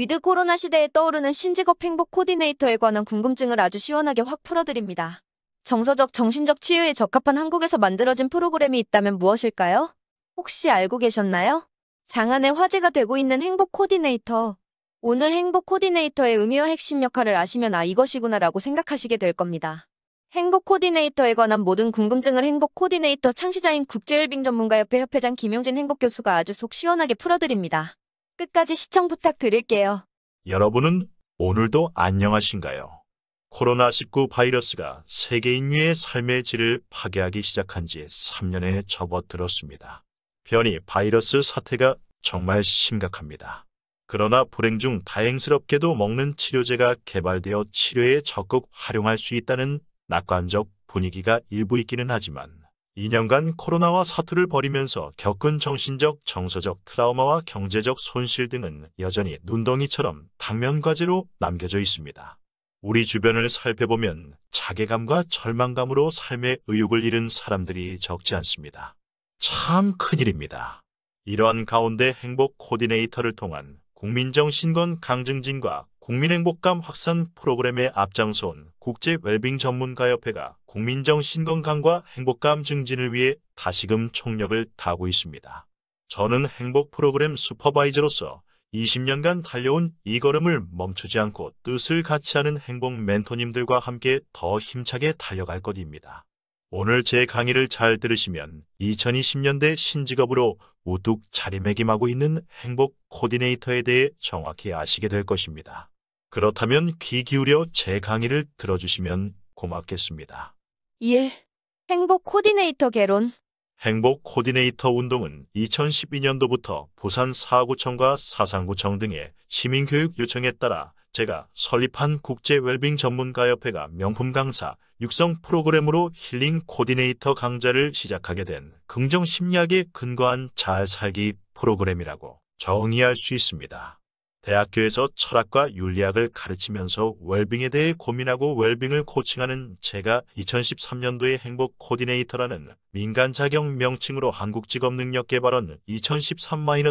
위드 코로나 시대에 떠오르는 신직업 행복 코디네이터에 관한 궁금증을 아주 시원하게 확 풀어드립니다. 정서적, 정신적 치유에 적합한 한국에서 만들어진 프로그램이 있다면 무엇일까요? 혹시 알고 계셨나요? 장안의 화제가 되고 있는 행복 코디네이터. 오늘 행복 코디네이터의 의미와 핵심 역할을 아시면 아 이것이구나라고 생각하시게 될 겁니다. 행복 코디네이터에 관한 모든 궁금증을 행복 코디네이터 창시자인 국제웰빙 전문가협회 협회장 김용진 행복 교수가 아주 속 시원하게 풀어드립니다. 끝까지 시청 부탁드릴게요. 여러분은 오늘도 안녕하신가요? 코로나19 바이러스가 세계 인류의 삶의 질을 파괴하기 시작한 지 3년에 접어들었습니다. 변이 바이러스 사태가 정말 심각합니다. 그러나 불행 중 다행스럽게도 먹는 치료제가 개발되어 치료에 적극 활용할 수 있다는 낙관적 분위기가 일부 있기는 하지만 2년간 코로나와 사투를 벌이면서 겪은 정신적, 정서적 트라우마와 경제적 손실 등은 여전히 눈덩이처럼 당면과제로 남겨져 있습니다. 우리 주변을 살펴보면 자괴감과 절망감으로 삶의 의욕을 잃은 사람들이 적지 않습니다. 참 큰일입니다. 이러한 가운데 행복 코디네이터를 통한 국민정신권 강증진과 국민행복감 확산 프로그램에 앞장서온 국제웰빙전문가협회가 국민정 신건강과 행복감 증진을 위해 다시금 총력을 다하고 있습니다. 저는 행복 프로그램 슈퍼바이저로서 20년간 달려온 이 걸음을 멈추지 않고 뜻을 같이 하는 행복 멘토님들과 함께 더 힘차게 달려갈 것입니다. 오늘 제 강의를 잘 들으시면 2020년대 신직업으로 우뚝 자리매김하고 있는 행복 코디네이터에 대해 정확히 아시게 될 것입니다. 그렇다면 귀 기울여 제 강의를 들어주시면 고맙겠습니다. 1. 예, 행복 코디네이터 개론 행복 코디네이터 운동은 2012년도부터 부산 사구청과 사상구청 등의 시민교육 요청에 따라 제가 설립한 국제 웰빙 전문가협회가 명품 강사, 육성 프로그램으로 힐링 코디네이터 강좌를 시작하게 된 긍정 심리학에 근거한 잘 살기 프로그램이라고 정의할 수 있습니다. 대학교에서 철학과 윤리학을 가르치면서 웰빙에 대해 고민하고 웰빙을 코칭하는 제가 2013년도에 행복 코디네이터라는 민간 자격 명칭으로 한국직업능력개발원 2 0 1 3 8 8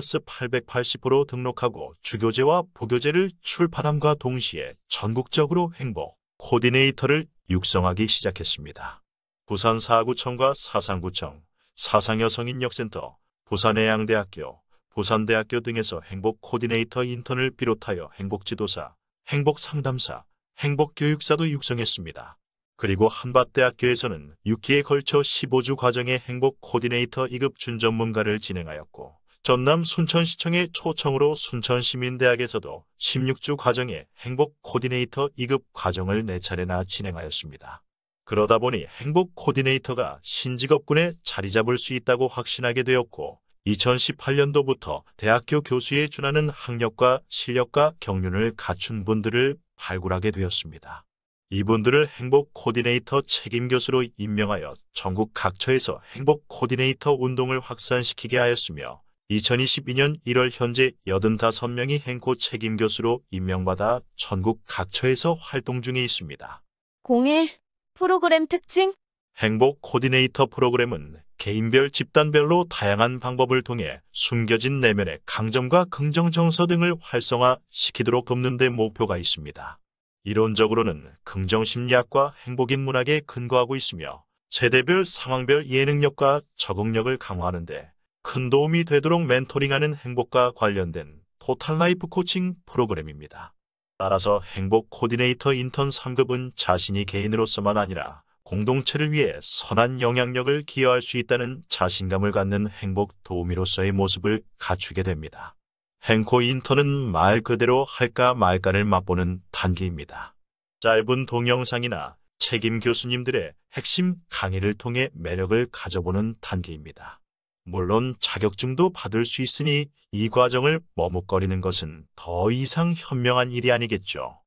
0으로 등록하고 주교제와 부교제를 출판함과 동시에 전국적으로 행복 코디네이터를 육성하기 시작했습니다. 부산 사구청과 사상구청, 사상여성인력센터, 부산해양대학교, 부산대학교 등에서 행복 코디네이터 인턴을 비롯하여 행복 지도사, 행복 상담사, 행복 교육사도 육성했습니다. 그리고 한밭대학교에서는 6기에 걸쳐 15주 과정의 행복 코디네이터 2급 준전문가를 진행하였고 전남 순천시청의 초청으로 순천시민대학에서도 16주 과정의 행복 코디네이터 2급 과정을 4차례나 진행하였습니다. 그러다 보니 행복 코디네이터가 신직업군에 자리 잡을 수 있다고 확신하게 되었고 2018년도부터 대학교 교수에 준하는 학력과 실력과 경륜을 갖춘 분들을 발굴하게 되었습니다. 이분들을 행복 코디네이터 책임 교수로 임명하여 전국 각처에서 행복 코디네이터 운동을 확산시키게 하였으며 2022년 1월 현재 85명이 행코 책임 교수로 임명받아 전국 각처에서 활동 중에 있습니다. 01 프로그램 특징 행복 코디네이터 프로그램은 개인별 집단별로 다양한 방법을 통해 숨겨진 내면의 강점과 긍정 정서 등을 활성화시키도록 돕는 데 목표가 있습니다. 이론적으로는 긍정 심리학과 행복인 문학에 근거하고 있으며 세대별 상황별 예능력과 적응력을 강화하는 데큰 도움이 되도록 멘토링하는 행복과 관련된 토탈 라이프 코칭 프로그램입니다. 따라서 행복 코디네이터 인턴 3급은 자신이 개인으로서만 아니라 공동체를 위해 선한 영향력을 기여할 수 있다는 자신감을 갖는 행복 도우미로서의 모습을 갖추게 됩니다. 행코 인턴은 말 그대로 할까 말까를 맛보는 단계입니다. 짧은 동영상이나 책임 교수님들의 핵심 강의를 통해 매력을 가져보는 단계입니다. 물론 자격증도 받을 수 있으니 이 과정을 머뭇거리는 것은 더 이상 현명한 일이 아니겠죠.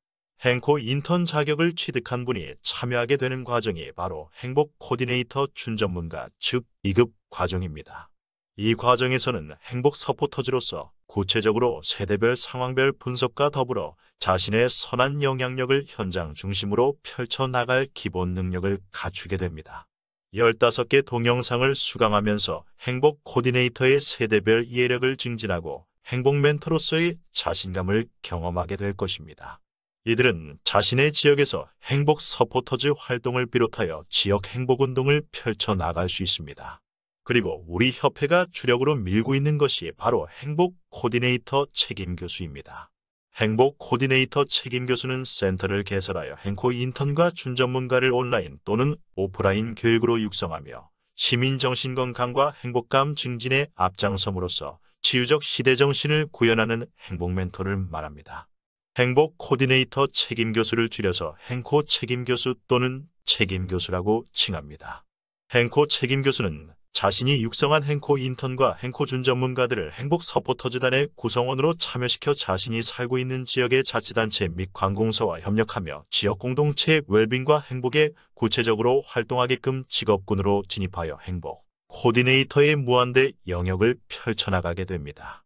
행코 인턴 자격을 취득한 분이 참여하게 되는 과정이 바로 행복 코디네이터 준전문가 즉 2급 과정입니다. 이 과정에서는 행복 서포터즈로서 구체적으로 세대별 상황별 분석과 더불어 자신의 선한 영향력을 현장 중심으로 펼쳐나갈 기본 능력을 갖추게 됩니다. 15개 동영상을 수강하면서 행복 코디네이터의 세대별 이해력을 증진하고 행복 멘토로서의 자신감을 경험하게 될 것입니다. 이들은 자신의 지역에서 행복 서포터즈 활동을 비롯하여 지역 행복운동을 펼쳐나갈 수 있습니다. 그리고 우리 협회가 주력으로 밀고 있는 것이 바로 행복 코디네이터 책임 교수입니다. 행복 코디네이터 책임 교수는 센터를 개설하여 행코 인턴과 준전문가를 온라인 또는 오프라인 교육으로 육성하며 시민 정신건강과 행복감 증진의 앞장섬으로서 치유적 시대 정신을 구현하는 행복 멘토를 말합니다. 행복 코디네이터 책임 교수를 줄여서 행코 책임 교수 또는 책임 교수라고 칭합니다. 행코 책임 교수는 자신이 육성한 행코 인턴과 행코 준 전문가들을 행복 서포터즈단의 구성원으로 참여시켜 자신이 살고 있는 지역의 자치단체 및 관공서와 협력하며 지역 공동체의 웰빙과 행복에 구체적으로 활동하게끔 직업군으로 진입하여 행복 코디네이터의 무한대 영역을 펼쳐나가게 됩니다.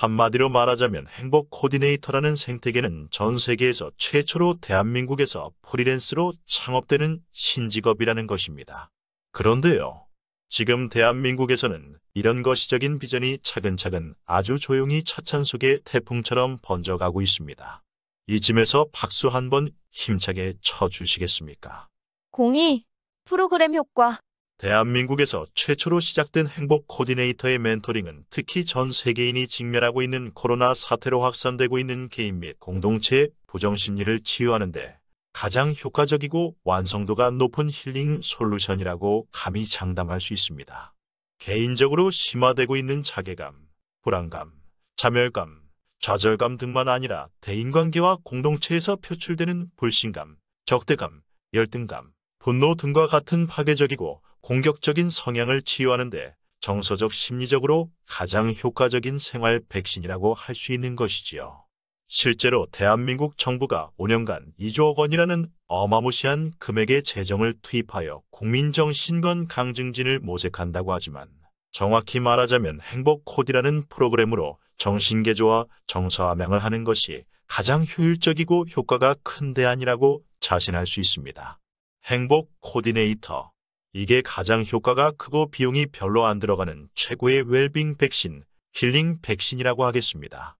한마디로 말하자면 행복 코디네이터라는 생태계는 전 세계에서 최초로 대한민국에서 프리랜스로 창업되는 신직업이라는 것입니다. 그런데요. 지금 대한민국에서는 이런 거시적인 비전이 차근차근 아주 조용히 차찬 속에 태풍처럼 번져가고 있습니다. 이쯤에서 박수 한 번 힘차게 쳐주시겠습니까? 02 프로그램 효과 대한민국에서 최초로 시작된 행복 코디네이터의 멘토링은 특히 전 세계인이 직면하고 있는 코로나 사태로 확산되고 있는 개인 및 공동체의 부정심리를 치유하는 데 가장 효과적이고 완성도가 높은 힐링 솔루션이라고 감히 장담할 수 있습니다. 개인적으로 심화되고 있는 자괴감, 불안감, 자멸감, 좌절감 등만 아니라 대인관계와 공동체에서 표출되는 불신감, 적대감, 열등감, 분노 등과 같은 파괴적이고 공격적인 성향을 치유하는데 정서적 심리적으로 가장 효과적인 생활 백신이라고 할 수 있는 것이지요. 실제로 대한민국 정부가 5년간 2조억 원이라는 어마무시한 금액의 재정을 투입하여 국민정신건 강증진을 모색한다고 하지만 정확히 말하자면 행복코디라는 프로그램으로 정신개조와 정서함양을 하는 것이 가장 효율적이고 효과가 큰 대안이라고 자신할 수 있습니다. 행복 코디네이터 이게 가장 효과가 크고 비용이 별로 안 들어가는 최고의 웰빙 백신, 힐링 백신이라고 하겠습니다.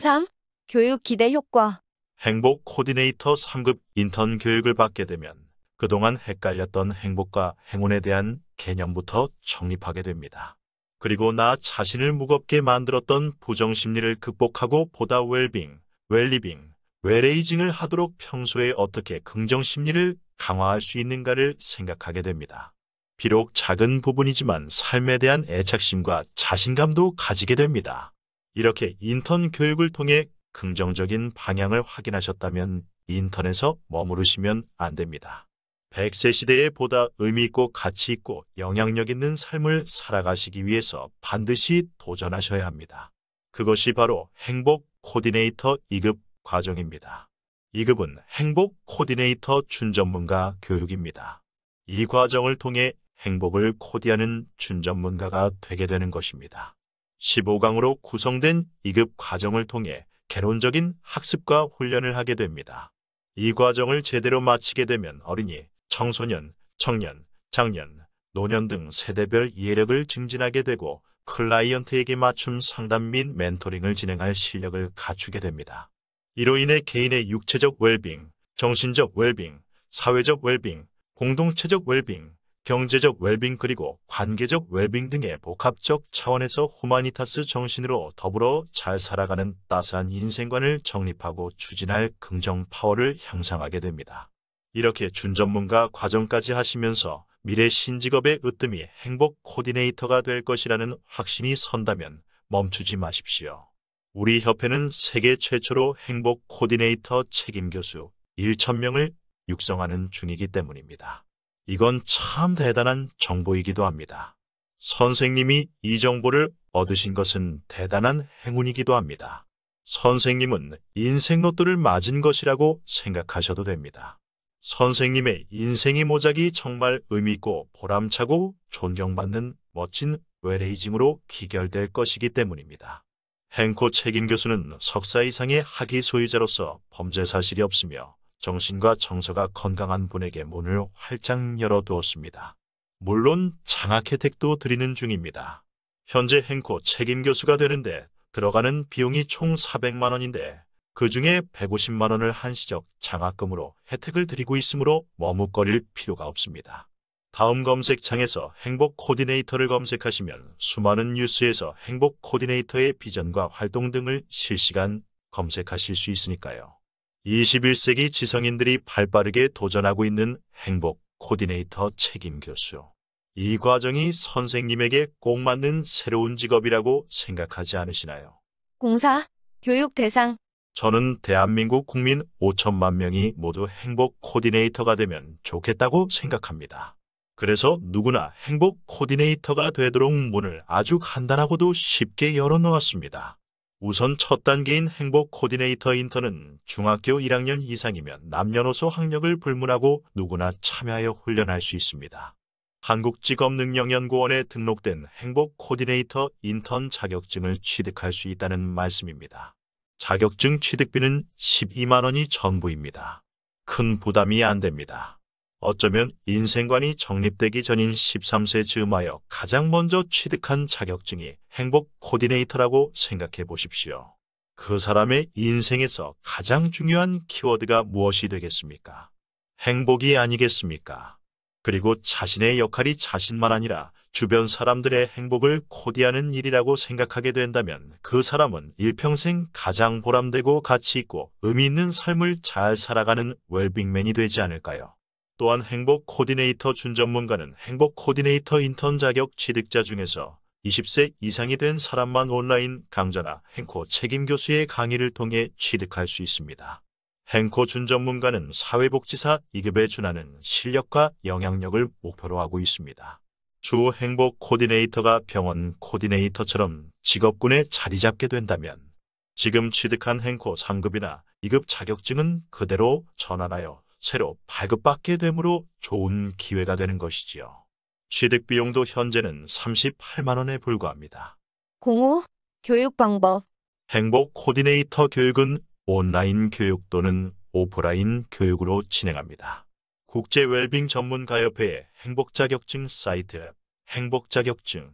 03. 교육 기대 효과. 행복 코디네이터 3급 인턴 교육을 받게 되면 그동안 헷갈렸던 행복과 행운에 대한 개념부터 정립하게 됩니다. 그리고 나 자신을 무겁게 만들었던 부정심리를 극복하고 보다 웰빙, 웰리빙, 웰레이징을 하도록 평소에 어떻게 긍정심리를 강화할 수 있는가를 생각하게 됩니다. 비록 작은 부분이지만 삶에 대한 애착심과 자신감도 가지게 됩니다. 이렇게 인턴 교육을 통해 긍정적인 방향을 확인하셨다면 인턴에서 머무르시면 안 됩니다. 100세 시대에 보다 의미있고 가치있고 영향력 있는 삶을 살아가시기 위해서 반드시 도전하셔야 합니다. 그것이 바로 행복 코디네이터 2급 과정입니다. 2급은 행복 코디네이터 준전문가 교육입니다. 이 과정을 통해 행복을 코디하는 준전문가가 되게 되는 것입니다. 15강으로 구성된 2급 과정을 통해 개론적인 학습과 훈련을 하게 됩니다. 이 과정을 제대로 마치게 되면 어린이, 청소년, 청년, 장년, 노년 등 세대별 이해력을 증진하게 되고 클라이언트에게 맞춤 상담 및 멘토링을 진행할 실력을 갖추게 됩니다. 이로 인해 개인의 육체적 웰빙, 정신적 웰빙, 사회적 웰빙, 공동체적 웰빙, 경제적 웰빙 그리고 관계적 웰빙 등의 복합적 차원에서 호마니타스 정신으로 더불어 잘 살아가는 따스한 인생관을 정립하고 추진할 긍정 파워를 향상하게 됩니다. 이렇게 준전문가 과정까지 하시면서 미래 신직업의 으뜸이 행복 코디네이터가 될 것이라는 확신이 선다면 멈추지 마십시오. 우리 협회는 세계 최초로 행복 코디네이터 책임 교수 1,000명을 육성하는 중이기 때문입니다. 이건 참 대단한 정보이기도 합니다. 선생님이 이 정보를 얻으신 것은 대단한 행운이기도 합니다. 선생님은 인생로또를 맞은 것이라고 생각하셔도 됩니다. 선생님의 인생의 모작이 정말 의미있고 보람차고 존경받는 멋진 웨레이징으로 기결될 것이기 때문입니다. 행코 책임 교수는 석사 이상의 학위 소유자로서 범죄 사실이 없으며 정신과 정서가 건강한 분에게 문을 활짝 열어두었습니다. 물론 장학 혜택도 드리는 중입니다. 현재 행코 책임 교수가 되는데 들어가는 비용이 총 400만 원인데 그 중에 150만 원을 한시적 장학금으로 혜택을 드리고 있으므로 머뭇거릴 필요가 없습니다. 다음 검색창에서 행복 코디네이터를 검색하시면 수많은 뉴스에서 행복 코디네이터의 비전과 활동 등을 실시간 검색하실 수 있으니까요. 21세기 지성인들이 발빠르게 도전하고 있는 행복 코디네이터 책임 교수. 이 과정이 선생님에게 꼭 맞는 새로운 직업이라고 생각하지 않으시나요? 공사, 교육 대상. 저는 대한민국 국민 5천만 명이 모두 행복 코디네이터가 되면 좋겠다고 생각합니다. 그래서 누구나 행복 코디네이터가 되도록 문을 아주 간단하고도 쉽게 열어놓았습니다. 우선 첫 단계인 행복 코디네이터 인턴은 중학교 1학년 이상이면 남녀노소 학력을 불문하고 누구나 참여하여 훈련할 수 있습니다. 한국직업능력연구원에 등록된 행복 코디네이터 인턴 자격증을 취득할 수 있다는 말씀입니다. 자격증 취득비는 12만원이 전부입니다. 큰 부담이 안 됩니다. 어쩌면 인생관이 정립되기 전인 13세 즈음하여 가장 먼저 취득한 자격증이 행복 코디네이터라고 생각해 보십시오. 그 사람의 인생에서 가장 중요한 키워드가 무엇이 되겠습니까? 행복이 아니겠습니까? 그리고 자신의 역할이 자신만 아니라 주변 사람들의 행복을 코디하는 일이라고 생각하게 된다면 그 사람은 일평생 가장 보람되고 가치 있고 의미 있는 삶을 잘 살아가는 웰빙맨이 되지 않을까요? 또한 행복 코디네이터 준 전문가는 행복 코디네이터 인턴 자격 취득자 중에서 20세 이상이 된 사람만 온라인 강좌나 행코 책임 교수의 강의를 통해 취득할 수 있습니다. 행코 준 전문가는 사회복지사 2급에 준하는 실력과 영향력을 목표로 하고 있습니다. 주 행복 코디네이터가 병원 코디네이터처럼 직업군에 자리 잡게 된다면 지금 취득한 행코 3급이나 2급 자격증은 그대로 전환하여 새로 발급받게 되므로 좋은 기회가 되는 것이지요. 취득 비용도 현재는 38만 원에 불과합니다. 05. 교육 방법. 행복 코디네이터 교육은 온라인 교육 또는 오프라인 교육으로 진행합니다. 국제 웰빙 전문가협회의 행복 자격증 사이트 행복 자격증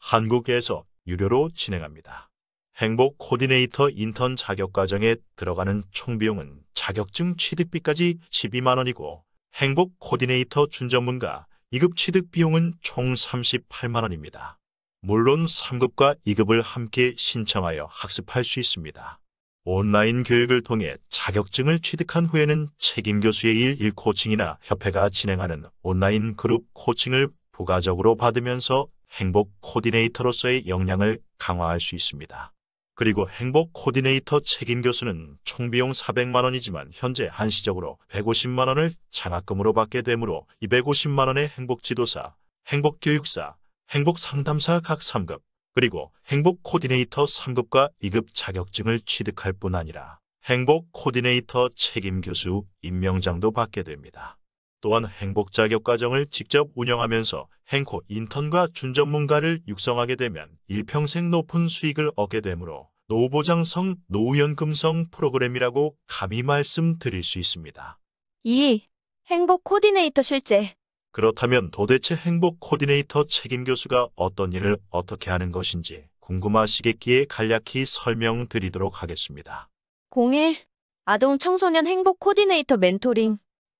한국에서 유료로 진행합니다. 행복 코디네이터 인턴 자격 과정에 들어가는 총 비용은 자격증 취득비까지 12만 원이고 행복 코디네이터 준전문가 2급 취득 비용은 총 38만 원입니다. 물론 3급과 2급을 함께 신청하여 학습할 수 있습니다. 온라인 교육을 통해 자격증을 취득한 후에는 책임 교수의 1, 1 코칭이나 협회가 진행하는 온라인 그룹 코칭을 부가적으로 받으면서 행복 코디네이터로서의 역량을 강화할 수 있습니다. 그리고 행복 코디네이터 책임 교수는 총 비용 400만 원이지만 현재 한시적으로 150만 원을 장학금으로 받게 되므로 250만 원의 행복 지도사, 행복 교육사, 행복 상담사 각 3급, 그리고 행복 코디네이터 3급과 2급 자격증을 취득할 뿐 아니라 행복 코디네이터 책임 교수 임명장도 받게 됩니다. 또한 행복 자격 과정을 직접 운영하면서 행코 인턴과 준전문가를 육성하게 되면 일평생 높은 수익을 얻게 되므로 노후보장성, 노후연금성 프로그램이라고 감히 말씀드릴 수 있습니다. 2. 예, 행복 코디네이터 실제 그렇다면 도대체 행복 코디네이터 책임 교수가 어떤 일을 어떻게 하는 것인지 궁금하시겠기에 간략히 설명드리도록 하겠습니다. 01. 아동 청소년 행복 코디네이터 멘토링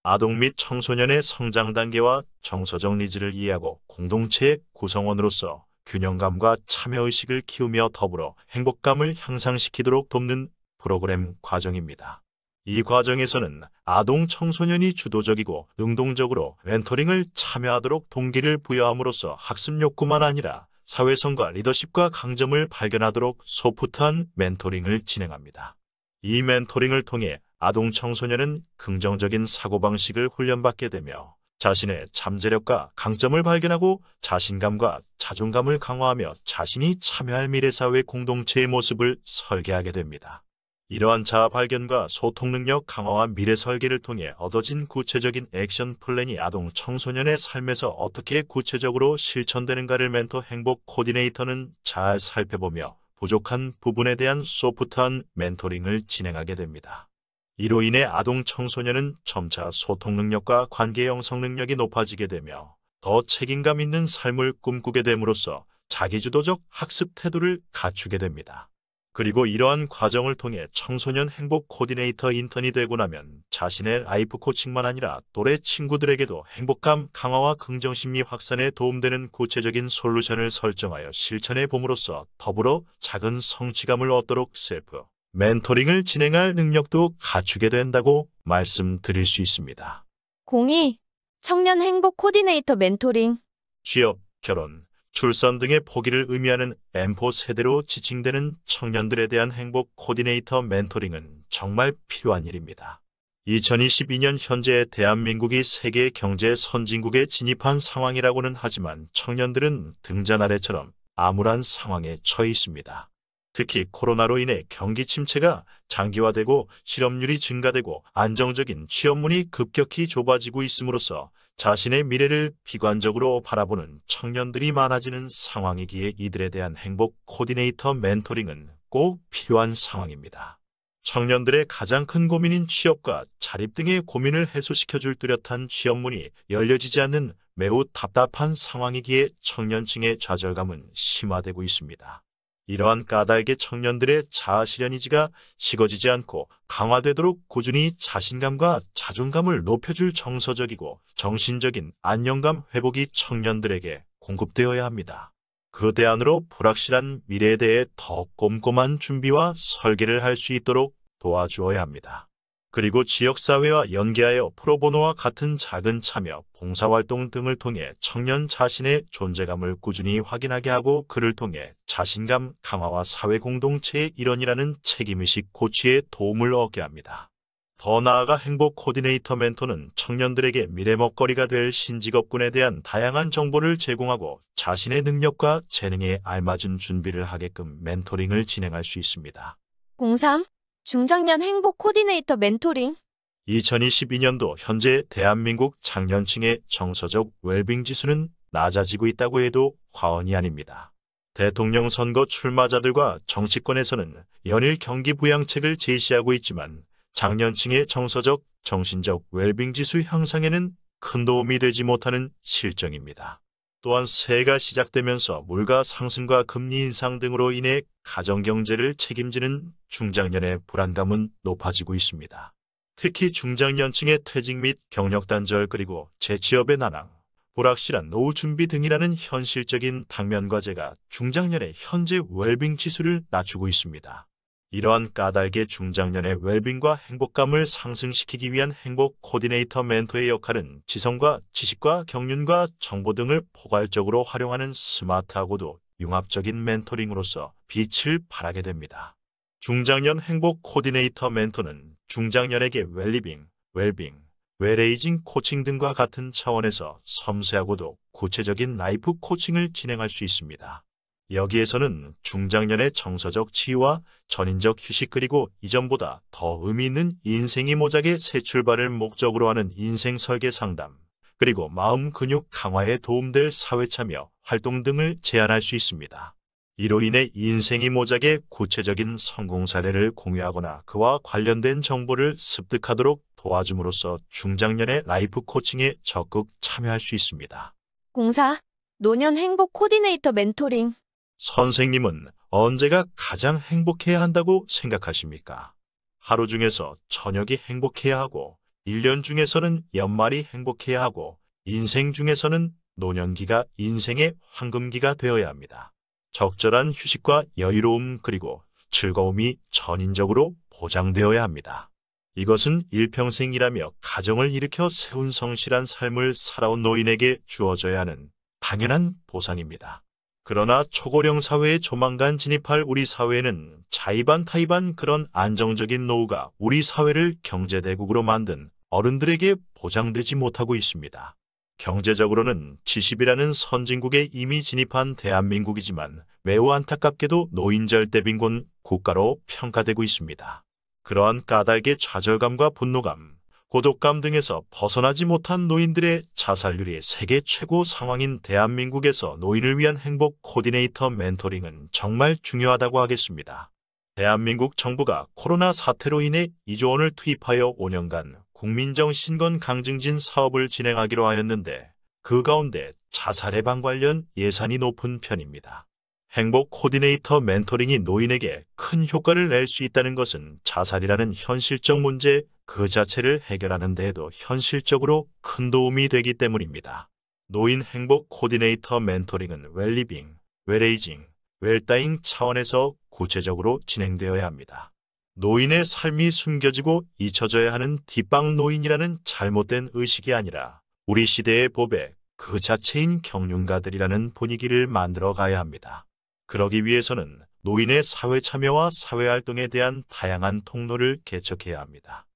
아동 및 청소년의 성장 단계와 정서적 니즈를 이해하고 공동체의 구성원으로서 균형감과 참여의식을 키우며 더불어 행복감을 향상시키도록 돕는 프로그램 과정입니다. 이 과정에서는 아동 청소년이 주도적이고 능동적으로 멘토링을 참여하도록 동기를 부여함으로써 학습 욕구만 아니라 사회성과 리더십과 강점을 발견하도록 소프트한 멘토링을 진행합니다. 이 멘토링을 통해 아동 청소년은 긍정적인 사고방식을 훈련받게 되며 자신의 잠재력과 강점을 발견하고 자신감과 자존감을 강화하며 자신이 참여할 미래사회 공동체의 모습을 설계하게 됩니다. 이러한 자아 발견과 소통 능력 강화와 미래 설계를 통해 얻어진 구체적인 액션 플랜이 아동 청소년의 삶에서 어떻게 구체적으로 실천되는가를 멘토 행복 코디네이터는 잘 살펴보며 부족한 부분에 대한 소프트한 멘토링을 진행하게 됩니다. 이로 인해 아동 청소년은 점차 소통 능력과 관계 형성 능력이 높아지게 되며 더 책임감 있는 삶을 꿈꾸게 됨으로써 자기주도적 학습 태도를 갖추게 됩니다. 그리고 이러한 과정을 통해 청소년 행복 코디네이터 인턴이 되고 나면 자신의 라이프 코칭만 아니라 또래 친구들에게도 행복감 강화와 긍정심리 확산에 도움되는 구체적인 솔루션을 설정하여 실천해 봄으로써 더불어 작은 성취감을 얻도록 셀프 멘토링을 진행할 능력도 갖추게 된다고 말씀드릴 수 있습니다. 02. 청년 행복 코디네이터 멘토링 취업, 결혼, 출산 등의 포기를 의미하는 M4 세대로 지칭되는 청년들에 대한 행복 코디네이터 멘토링은 정말 필요한 일입니다. 2022년 현재 대한민국이 세계 경제 선진국에 진입한 상황이라고는 하지만 청년들은 등잔 아래처럼 암울한 상황에 처해 있습니다. 특히 코로나로 인해 경기 침체가 장기화되고 실업률이 증가되고 안정적인 취업문이 급격히 좁아지고 있음으로써 자신의 미래를 비관적으로 바라보는 청년들이 많아지는 상황이기에 이들에 대한 행복 코디네이터 멘토링은 꼭 필요한 상황입니다. 청년들의 가장 큰 고민인 취업과 자립 등의 고민을 해소시켜 줄 뚜렷한 취업문이 열려지지 않는 매우 답답한 상황이기에 청년층의 좌절감은 심화되고 있습니다. 이러한 까닭의 청년들의 자아실현의지가 식어지지 않고 강화되도록 꾸준히 자신감과 자존감을 높여줄 정서적이고 정신적인 안녕감 회복이 청년들에게 공급되어야 합니다. 그 대안으로 불확실한 미래에 대해 더 꼼꼼한 준비와 설계를 할 수 있도록 도와주어야 합니다. 그리고 지역사회와 연계하여 프로보노와 같은 작은 참여, 봉사활동 등을 통해 청년 자신의 존재감을 꾸준히 확인하게 하고 그를 통해 자신감 강화와 사회공동체의 일원이라는 책임의식 고취에 도움을 얻게 합니다. 더 나아가 행복 코디네이터 멘토는 청년들에게 미래 먹거리가 될 신직업군에 대한 다양한 정보를 제공하고 자신의 능력과 재능에 알맞은 준비를 하게끔 멘토링을 진행할 수 있습니다. 03 중장년 행복 코디네이터 멘토링 2022년도 현재 대한민국 장년층의 정서적 웰빙 지수는 낮아지고 있다고 해도 과언이 아닙니다. 대통령 선거 출마자들과 정치권에서는 연일 경기 부양책을 제시하고 있지만 장년층의 정서적, 정신적 웰빙 지수 향상에는 큰 도움이 되지 못하는 실정입니다. 또한 새해가 시작되면서 물가 상승과 금리 인상 등으로 인해 가정경제를 책임지는 중장년의 불안감은 높아지고 있습니다. 특히 중장년층의 퇴직 및 경력단절 그리고 재취업의 난항, 불확실한 노후 준비 등이라는 현실적인 당면 과제가 중장년의 현재 웰빙 지수를 낮추고 있습니다. 이러한 까닭의 중장년의 웰빙과 행복감을 상승시키기 위한 행복 코디네이터 멘토의 역할은 지성과 지식과 경륜과 정보 등을 포괄적으로 활용하는 스마트하고도 융합적인 멘토링으로서 빛을 발하게 됩니다. 중장년 행복 코디네이터 멘토는 중장년에게 웰리빙, 웰빙, 웰레이징 코칭 등과 같은 차원에서 섬세하고도 구체적인 라이프 코칭을 진행할 수 있습니다. 여기에서는 중장년의 정서적 치유와 전인적 휴식 그리고 이전보다 더 의미 있는 인생이 모작의 새 출발을 목적으로 하는 인생 설계 상담, 그리고 마음 근육 강화에 도움될 사회 참여, 활동 등을 제안할 수 있습니다. 이로 인해 인생이 모작의 구체적인 성공 사례를 공유하거나 그와 관련된 정보를 습득하도록 도와줌으로써 중장년의 라이프 코칭에 적극 참여할 수 있습니다. 공사, 노년 행복 코디네이터 멘토링. 선생님은 언제가 가장 행복해야 한다고 생각하십니까? 하루 중에서 저녁이 행복해야 하고 1년 중에서는 연말이 행복해야 하고 인생 중에서는 노년기가 인생의 황금기가 되어야 합니다. 적절한 휴식과 여유로움 그리고 즐거움이 전인적으로 보장되어야 합니다. 이것은 일평생이라며 가정을 일으켜 세운 성실한 삶을 살아온 노인에게 주어져야 하는 당연한 보상입니다. 그러나 초고령 사회에 조만간 진입할 우리 사회에는 자의반 타의반 그런 안정적인 노후가 우리 사회를 경제대국으로 만든 어른들에게 보장되지 못하고 있습니다. 경제적으로는 지십이라는 선진국에 이미 진입한 대한민국이지만 매우 안타깝게도 노인절대 빈곤 국가로 평가되고 있습니다. 그러한 까닭의 좌절감과 분노감, 고독감 등에서 벗어나지 못한 노인들의 자살률이 세계 최고 상황인 대한민국에서 노인을 위한 행복 코디네이터 멘토링은 정말 중요하다고 하겠습니다. 대한민국 정부가 코로나 사태로 인해 2조 원을 투입하여 5년간 국민정신건 강증진 사업을 진행하기로 하였는데 그 가운데 자살 예방 관련 예산이 높은 편입니다. 행복 코디네이터 멘토링이 노인에게 큰 효과를 낼 수 있다는 것은 자살이라는 현실적 문제 그 자체를 해결하는 데에도 현실적으로 큰 도움이 되기 때문입니다. 노인 행복 코디네이터 멘토링은 웰리빙, 웰에이징 웰다잉 차원에서 구체적으로 진행되어야 합니다. 노인의 삶이 숨겨지고 잊혀져야 하는 뒷방 노인이라는 잘못된 의식이 아니라 우리 시대의 법에 그 자체인 경륜가들이라는 분위기를 만들어 가야 합니다. 그러기 위해서는 노인의 사회 참여와 사회활동에 대한 다양한 통로를 개척해야 합니다.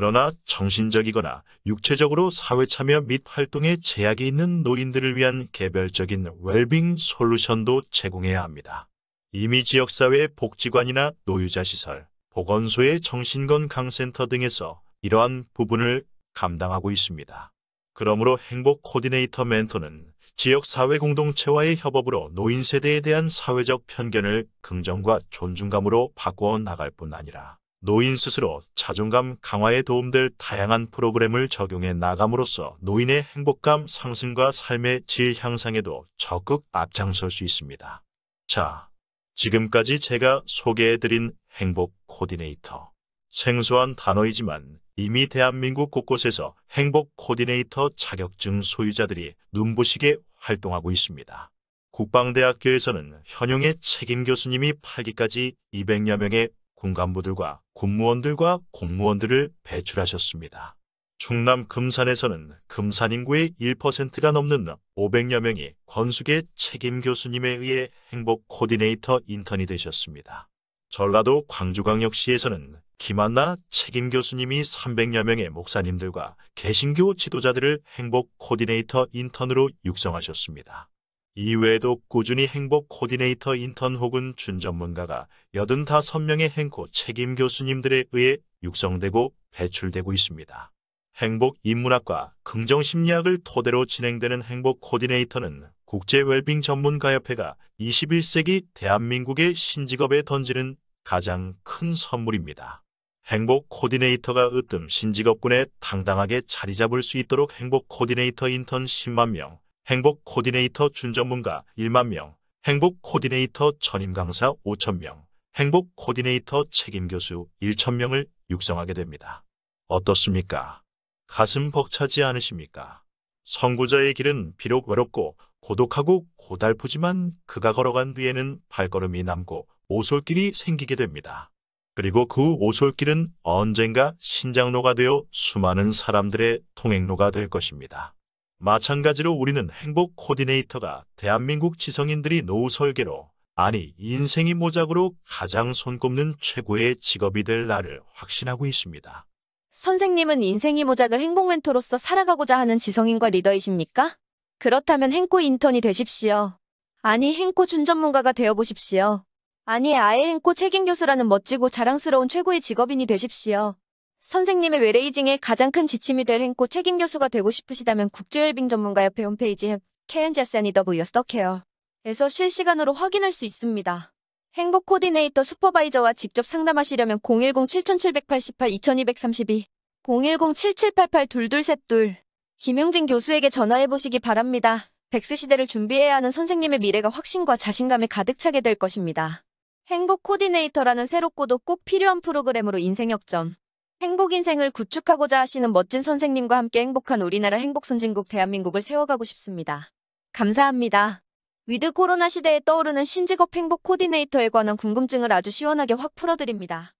그러나 정신적이거나 육체적으로 사회 참여 및 활동에 제약이 있는 노인들을 위한 개별적인 웰빙 솔루션도 제공해야 합니다. 이미 지역사회 복지관이나 노유자시설, 보건소의 정신건강센터 등에서 이러한 부분을 감당하고 있습니다. 그러므로 행복 코디네이터 멘토는 지역사회 공동체와의 협업으로 노인 세대에 대한 사회적 편견을 긍정과 존중감으로 바꿔 나갈 뿐 아니라 노인 스스로 자존감 강화에 도움될 다양한 프로그램을 적용해 나감으로써 노인의 행복감 상승과 삶의 질 향상에도 적극 앞장설 수 있습니다. 자, 지금까지 제가 소개해드린 행복 코디네이터. 생소한 단어이지만 이미 대한민국 곳곳에서 행복 코디네이터 자격증 소유자들이 눈부시게 활동하고 있습니다. 국방대학교에서는 현용의 책임 교수님이 8기까지 200여 명의 군 간부들과 군무원들과 공무원들을 배출하셨습니다. 충남 금산에서는 금산 인구의 1%가 넘는 500여 명이 권숙의 책임 교수님에 의해 행복 코디네이터 인턴이 되셨습니다. 전라도 광주광역시에서는 김한나 책임 교수님이 300여 명의 목사님들과 개신교 지도자들을 행복 코디네이터 인턴으로 육성하셨습니다. 이외에도 꾸준히 행복 코디네이터 인턴 혹은 준전문가가 85명의 행코 책임 교수님들에 의해 육성되고 배출되고 있습니다. 행복 인문학과 긍정 심리학을 토대로 진행되는 행복 코디네이터는 국제 웰빙 전문가협회가 21세기 대한민국의 신직업에 던지는 가장 큰 선물입니다. 행복 코디네이터가 으뜸 신직업군에 당당하게 자리 잡을 수 있도록 행복 코디네이터 인턴 10만 명, 행복 코디네이터 준전문가 1만 명, 행복 코디네이터 전임 강사 5천 명, 행복 코디네이터 책임 교수 1천 명을 육성하게 됩니다. 어떻습니까? 가슴 벅차지 않으십니까? 선구자의 길은 비록 외롭고 고독하고 고달프지만 그가 걸어간 뒤에는 발걸음이 남고 오솔길이 생기게 됩니다. 그리고 그 오솔길은 언젠가 신장로가 되어 수많은 사람들의 통행로가 될 것입니다. 마찬가지로 우리는 행복 코디네이터가 대한민국 지성인들이 노후 설계로 아니 인생이 모작으로 가장 손꼽는 최고의 직업이 될 날을 확신하고 있습니다. 선생님은 인생이 모작을 행복 멘토로서 살아가고자 하는 지성인과 리더이십니까? 그렇다면 행코 인턴이 되십시오. 아니 행코 준전문가가 되어보십시오. 아니 아예 행코 책임 교수라는 멋지고 자랑스러운 최고의 직업인이 되십시오. 선생님의 외레이징에 가장 큰 지침이 될 행코 책임 교수가 되고 싶으시다면 국제웰빙 전문가협회 홈페이지 케렌제센이더보이어스터케어 에서 실시간으로 확인할 수 있습니다. 행복 코디네이터 슈퍼바이저와 직접 상담하시려면 010-7788-2232 010-7788-2232 김영진 교수에게 전화해보시기 바랍니다. 백스 시대를 준비해야 하는 선생님의 미래가 확신과 자신감에 가득 차게 될 것입니다. 행복 코디네이터라는 새롭고도 꼭 필요한 프로그램으로 인생 역전 행복 인생을 구축하고자 하시는 멋진 선생님과 함께 행복한 우리나라 행복 선진국 대한민국을 세워가고 싶습니다. 감사합니다. 위드 코로나 시대에 떠오르는 신직업 행복 코디네이터에 관한 궁금증을 아주 시원하게 확 풀어드립니다.